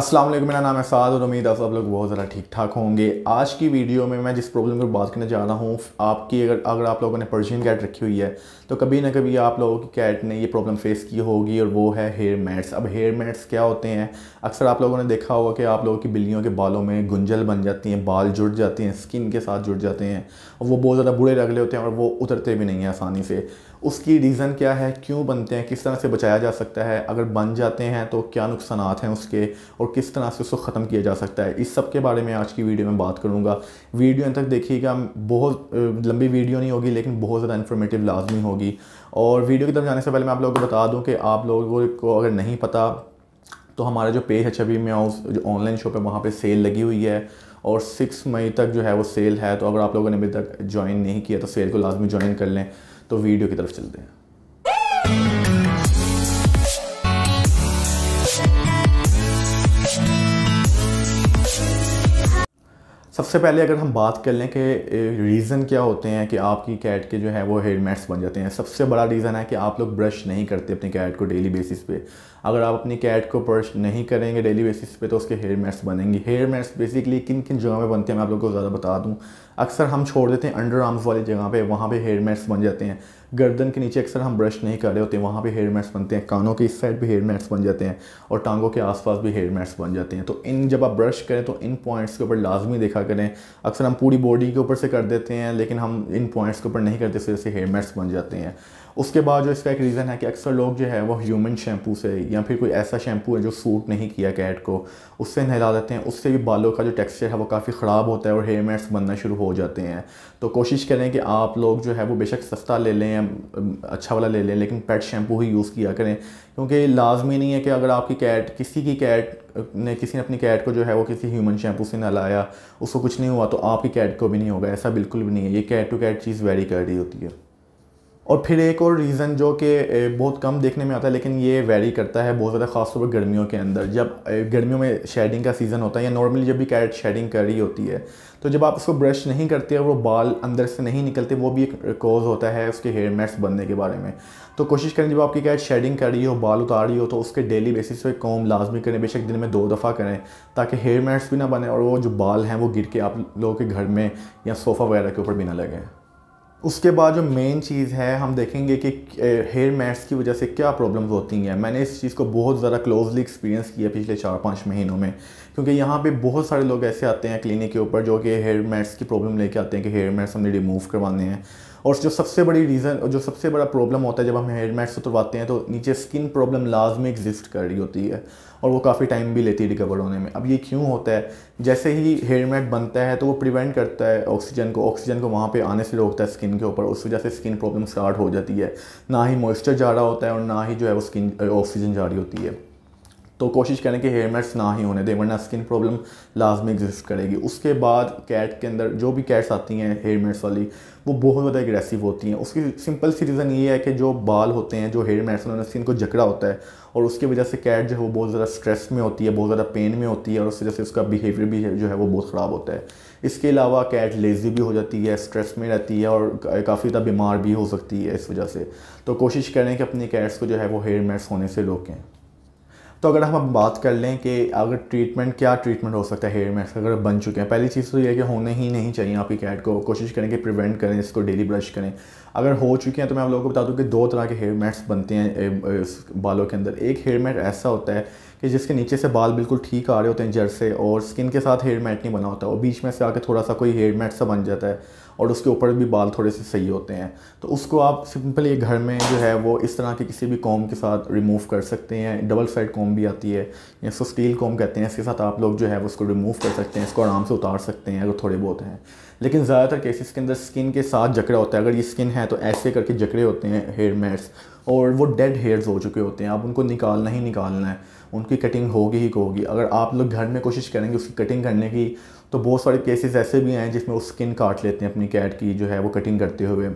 अस्सलाम वालेकुम मेरा नाम है साद और उम्मीद है सब लोग बहुत ज़्यादा ठीक ठाक होंगे आज की वीडियो में मैं जिस प्रॉब्लम पर बात करने जा रहा हूँ आपकी अगर अगर आप लोगों ने पर्शियन कैट रखी हुई है तो कभी ना कभी आप लोगों की कैट ने ये प्रॉब्लम फेस की होगी और वो है हेयर मैट्स अब हेयर मैट्स क्या होते हैं अक्सर आप लोगों ने देखा होगा कि आप लोगों की बिल्लियों के बालों में गुंजल बन जाती हैं बाल जुड़ जाते हैं स्किन के साथ जुड़ जाते हैं और वो बहुत ज़्यादा बुरे रगले होते हैं और वो उतरते भी नहीं हैं आसानी से उसकी रीज़न क्या है क्यों बनते हैं किस तरह से बचाया जा सकता है अगर बन जाते हैं तो क्या नुकसान हैं उसके और किस तरह से उसको ख़त्म किया जा सकता है इस सब के बारे में आज की वीडियो में बात करूँगा वीडियो अंत तक देखिएगा बहुत लंबी वीडियो नहीं होगी लेकिन बहुत ज़्यादा इन्फॉर्मेटिव लाजमी होगी और वीडियो की तरफ जाने से पहले मैं आप लोगों को बता दूँ कि आप लोगों को अगर नहीं पता तो हमारा जो पेज है छवि में जो ऑनलाइन शॉप है वहाँ पे सेल लगी हुई है और सिक्स मई तक जो है वो सेल है तो अगर आप लोगों ने अभी तक ज्वाइन नहीं किया तो सेल को लाजमी ज्वाइन कर लें तो वीडियो की तरफ चलते हैं सबसे पहले अगर हम बात कर लें कि रीज़न क्या होते हैं कि आपकी कैट के जो है वो हेयर मैट्स बन जाते हैं सबसे बड़ा रीज़न है कि आप लोग ब्रश नहीं करते अपनी कैट को डेली बेसिस पे अगर आप अपनी कैट को ब्रश नहीं करेंगे डेली बेसिस पे तो उसके हेयर मैट्स बनेंगे हेयर मैट्स बेसिकली किन किन जगह पर बनते हैं मैं आप लोग को ज़्यादा बता दूँ अक्सर हम छोड़ देते हैं अंडर आर्म्स वाली जगह पर वहाँ पर हेयर मैट्स बन जाते हैं गर्दन के नीचे अक्सर हम ब्रश नहीं कर रहे होते वहाँ पर हेयर मैट्स बनते हैं कानों के इस साइड भी हेयर मैट्स बन जाते हैं और टांगों के आसपास भी हेयर मैट्स बन जाते हैं तो इन जब आप ब्रश करें तो इन पॉइंट्स के ऊपर लाजमी देखा रखा करें अक्सर हम पूरी बॉडी के ऊपर से कर देते हैं लेकिन हम इन पॉइंट्स के ऊपर नहीं करते इससे हेयर मैट्स बन जाते हैं उसके बाद जो इसका एक रीज़न है कि अक्सर लोग जो है वो ह्यूमन शैम्पू से या फिर कोई ऐसा शैम्पू है जो सूट नहीं किया कैट को उससे नहला देते हैं उससे भी बालों का जो टेक्सचर है वो काफ़ी ख़राब होता है और हेयर मेट्स बनना शुरू हो जाते हैं तो कोशिश करें कि आप लोग जो है वो बेशक सस्ता ले लें अच्छा वाला ले लें लेकिन पेट शैम्पू ही यूज़ किया करें क्योंकि लाजमी नहीं है कि अगर आपकी कैट किसी की कैट ने किसी ने अपनी कैट को जो है वो किसी ह्यूमन शैम्पू से नहलाया उसको कुछ नहीं हुआ तो आपकी कैट को भी नहीं होगा ऐसा बिल्कुल भी नहीं है ये कैट टू कैट चीज़ वेरी कर रही होती है और फिर एक और रीज़न जो कि बहुत कम देखने में आता है लेकिन ये वेरी करता है बहुत ज़्यादा खासतौर पर गर्मियों के अंदर जब गर्मियों में शेडिंग का सीज़न होता है या नॉर्मली जब भी कैरेट शेडिंग कर रही होती है तो जब आप उसको ब्रश नहीं करते और वो बाल अंदर से नहीं निकलते वो भी एक कॉज होता है उसके हेयर मैट्स बनने के बारे में तो कोशिश करें जब आपकी कैट शेडिंग कर रही हो बाल उतार रही हो तो उसके डेली बेसिस पे कॉम लाजमी करें बेशक दिन में दो दफ़ा करें ताकि हेयर मैट्स भी ना बने और वो जो बाल हैं वो गिर के आप लोगों के घर में या सोफ़ा वगैरह के ऊपर भी ना लगें उसके बाद जो मेन चीज़ है हम देखेंगे कि हेयर मैट्स की वजह से क्या प्रॉब्लम्स होती हैं मैंने इस चीज़ को बहुत ज़्यादा क्लोजली एक्सपीरियंस किया पिछले चार पाँच महीनों में क्योंकि यहाँ पे बहुत सारे लोग ऐसे आते हैं क्लिनिक के ऊपर जो कि हेयर मैट्स की प्रॉब्लम लेके आते हैं कि हेयर मैट्स हमने रिमूव करवाने हैं और जो सबसे बड़ी रीज़न और जो सबसे बड़ा प्रॉब्लम होता है जब हम हेयर मैट्स उतरवाते हैं तो नीचे स्किन प्रॉब्लम लाजमी एग्जिस्ट कर रही होती है और वो काफ़ी टाइम भी लेती है रिकवर होने में अब ये क्यों होता है जैसे ही हेयर मैट बनता है तो वो प्रिवेंट करता है ऑक्सीजन को ऑक्सीजन को वहाँ पे आने से रोकता है स्किन के ऊपर उस वजह से स्किन प्रॉब्लम स्टार्ट हो जाती है ना ही मॉइस्चर जा रहा होता है और ना ही जो है वो स्किन ऑक्सीजन जा रही होती है तो कोशिश करें कि हेयर मेट्स ना ही होने दें वरना स्किन प्रॉब्लम लाजमी एग्जिस्ट करेगी उसके बाद कैट के अंदर जो भी कैट्स आती हैं हेयर मेट्स वाली वो बहुत ज़्यादा एग्रेसिव होती हैं उसकी सिंपल सी रीज़न ये है कि जो बाल होते हैं जो हेयर मेट्स उन्होंने स्किन को जकड़ा होता है और उसकी वजह से कैट जो है वो बहुत ज़्यादा स्ट्रेस में होती है बहुत ज़्यादा पेन में होती है और उस वजह से उसका बिहेवियर भी जो है वो बहुत ख़राब होता है इसके अलावा कैट लेज़ी भी हो जाती है स्ट्रेस में रहती है और काफ़ी ज़्यादा बीमार भी हो सकती है इस वजह से तो कोशिश करें कि अपनी कैट्स को जो है वो हेयर मेट्स होने से रोकें तो अगर हम बात कर लें कि अगर ट्रीटमेंट क्या ट्रीटमेंट हो सकता है हेयर मैक्स अगर बन चुके हैं पहली चीज़ तो यह है कि होने ही नहीं चाहिए आपकी कैट को कोशिश करें कि प्रिवेंट करें इसको डेली ब्रश करें अगर हो चुके हैं तो मैं आप लोगों को बता दूं कि दो तरह के हेयर मैट्स बनते हैं बालों के अंदर एक हेयर मैट ऐसा होता है कि जिसके नीचे से बाल बिल्कुल ठीक आ रहे होते हैं जड़ से और स्किन के साथ हेयर मैट नहीं बना होता और बीच में से आके थोड़ा सा कोई हेयर मैट सा बन जाता है और उसके ऊपर भी बाल थोड़े से सही होते हैं तो उसको आप सिंपली घर में जो है वो इस तरह के किसी भी कॉम के साथ रिमूव कर सकते हैं डबल साइड कॉम भी आती है या इसको स्टील कॉम कहते हैं इसके साथ आप लोग जो है उसको रिमूव कर सकते हैं इसको आराम से उतार सकते हैं अगर थोड़े बहुत हैं लेकिन ज़्यादातर केसेस के अंदर स्किन के साथ जकड़ा होता है अगर ये स्किन है तो ऐसे करके जकड़े होते हैं हेयर मैट्स और वो डेड हेयर्स हो चुके होते हैं आप उनको निकालना ही निकालना है उनकी कटिंग होगी ही होगी अगर आप लोग घर में कोशिश करेंगे उसकी कटिंग करने की तो बहुत सारे केसेस ऐसे भी हैं जिसमें वो स्किन काट लेते हैं अपनी कैट की जो है वो कटिंग करते हुए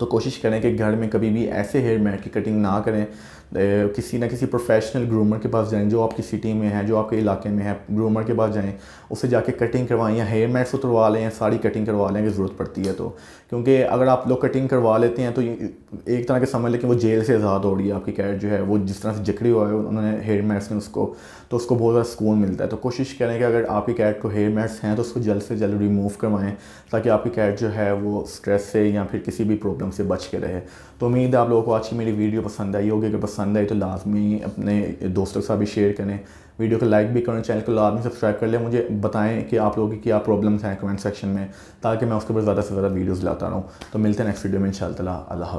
तो कोशिश करें कि घर में कभी भी ऐसे हेयर मैट की कटिंग ना करें किसी ना किसी प्रोफेशनल ग्रूमर के पास जाएं जो आपकी सिटी में है जो आपके इलाके में है ग्रूमर के पास जाएं उसे जाके कटिंग करवाएं या हेयर मैट्स उतरवा लें या साड़ी कटिंग करवा लें अगर ज़रूरत पड़ती है तो क्योंकि अगर आप लोग कटिंग करवा लेते हैं तो एक तरह के समझ लें कि वो जेल से आज़ाद हो रही है आपकी कैट जो है वो जिस तरह से जकड़ी हुआ है उन्होंने हेयर मैट्स में उसको तो उसको बहुत ज़्यादा सुकून मिलता है तो कोशिश करें कि अगर आपकी कैट को हेयर मैट्स हैं तो उसको जल्द से जल्द रिमूव करवाएँ ताकि आपकी कैट जो है वो स्ट्रेस से या फिर किसी भी प्रॉब्लम से बच के रहे तो उम्मीद है आप लोगों को आज की मेरी वीडियो पसंद आई होगी अगर पसंद पसंद आई तो लाजमी अपने दोस्तों के साथ भी शेयर करें वीडियो को लाइक भी करें चैनल को लाजमी सब्सक्राइब कर लें मुझे बताएं कि आप लोगों की क्या प्रॉब्लम्स हैं कमेंट सेक्शन में ताकि मैं उसके ऊपर ज़्यादा से ज़्यादा वीडियोज़ लाता रहूँ तो मिलते हैं नेक्स्ट वीडियो में इन शाला